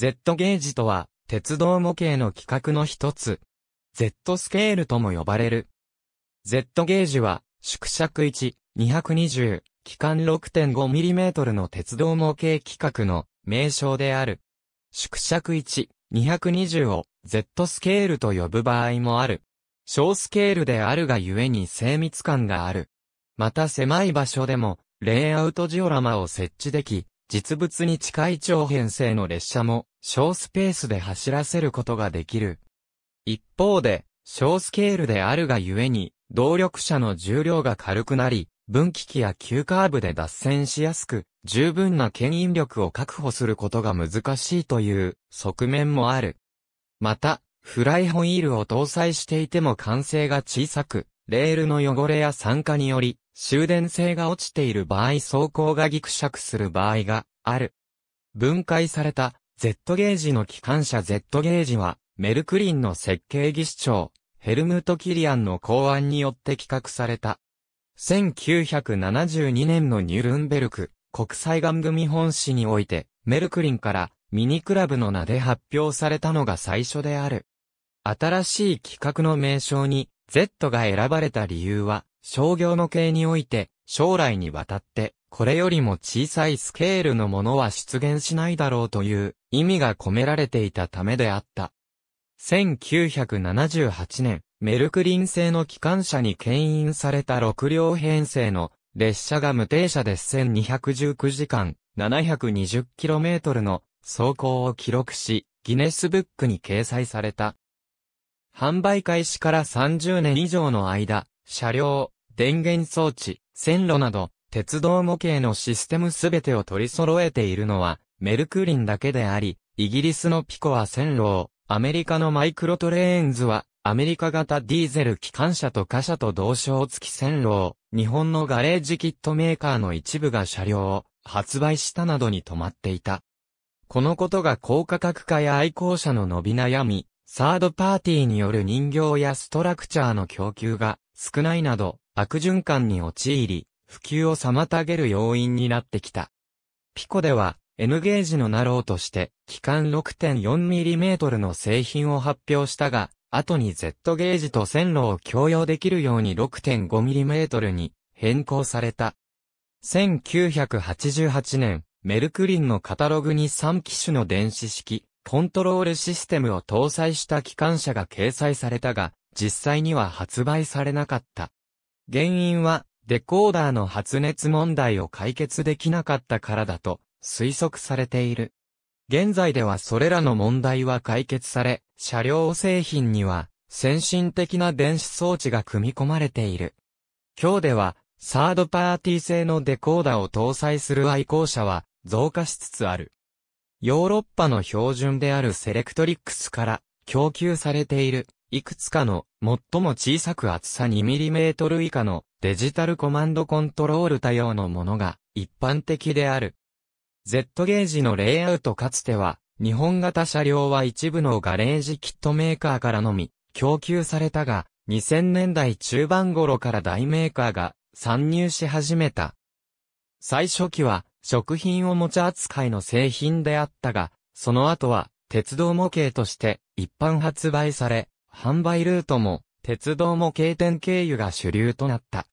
Z ゲージとは、鉄道模型の規格の一つ。Z スケールとも呼ばれる。Z ゲージは、縮尺1、220、期間 6.5mm の鉄道模型規格の名称である。縮尺1、220を Z スケールと呼ぶ場合もある。小スケールであるがゆえに精密感がある。また狭い場所でも、レイアウトジオラマを設置でき、実物に近い長編成の列車も小スペースで走らせることができる。一方で、小スケールであるがゆえに、動力車の重量が軽くなり、分岐器や急カーブで脱線しやすく、十分な牽引力を確保することが難しいという側面もある。また、フライホイールを搭載していても完成が小さく、レールの汚れや酸化により、終電性が落ちている場合走行がギクシャクする場合がある。分解された Z ゲージの機関車 Z ゲージは、メルクリンの設計技師長、ヘルムト・キリアンの考案によって企画された。1972年のニュルンベルク国際番組本誌において、メルクリンからミニクラブの名で発表されたのが最初である。新しい企画の名称に Z が選ばれた理由は、商業の系において、将来にわたって、これよりも小さいスケールのものは出現しないだろうという意味が込められていたためであった。1978年、メルクリン製の機関車に牽引された6両編成の列車が無停車で1219時間 720km の走行を記録し、ギネスブックに掲載された。販売開始から30年以上の間、車両、電源装置、線路など、鉄道模型のシステムすべてを取り揃えているのは、メルクリンだけであり、イギリスのピコは線路を、アメリカのマイクロトレーンズは、アメリカ型ディーゼル機関車と貨車と同床付き線路を、日本のガレージキットメーカーの一部が車両を発売したなどに止まっていた。このことが高価格化や愛好者の伸び悩み、サードパーティーによる人形やストラクチャーの供給が少ないなど悪循環に陥り、普及を妨げる要因になってきた。ピコでは N ゲージのナローとして、期間 6.4mm の製品を発表したが、後に Z ゲージと線路を共用できるように 6.5mm に変更された。1988年、メルクリンのカタログに3機種の電子式、コントロールシステムを搭載した機関車が掲載されたが、実際には発売されなかった。原因は、デコーダーの発熱問題を解決できなかったからだと推測されている。現在ではそれらの問題は解決され、車両製品には先進的な電子装置が組み込まれている。今日では、サードパーティー製のデコーダを搭載する愛好者は増加しつつある。ヨーロッパの標準であるセレクトリックスから供給されているいくつかの最も小さく厚さ 2mm 以下のデジタルコマンドコントロール多様のものが一般的である。Z ゲージのレイアウトかつては、日本型車両は一部のガレージキットメーカーからのみ、供給されたが、2000年代中盤頃から大メーカーが参入し始めた。最初期は、食品おもちゃ扱いの製品であったが、その後は、鉄道模型として一般発売され、販売ルートも鉄道模型店経由が主流となった。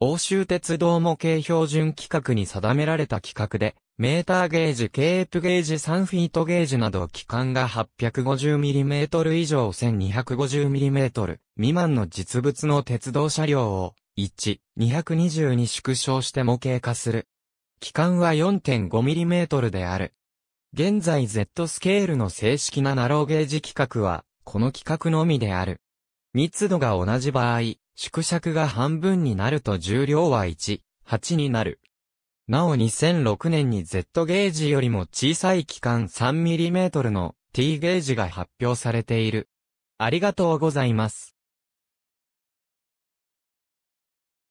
欧州鉄道模型標準規格に定められた規格で、メーターゲージ、ケープゲージ、3フィートゲージなど機関が 850mm 以上 1250mm 未満の実物の鉄道車両を1、220に縮小して模型化する。機関は 4.5mm である。現在 Z スケールの正式なナローゲージ規格は、この規格のみである。密度が同じ場合、縮尺が半分になると重量は1、8になる。なお2006年に Z ゲージよりも小さい期間 3mm の T ゲージが発表されている。ありがとうございます。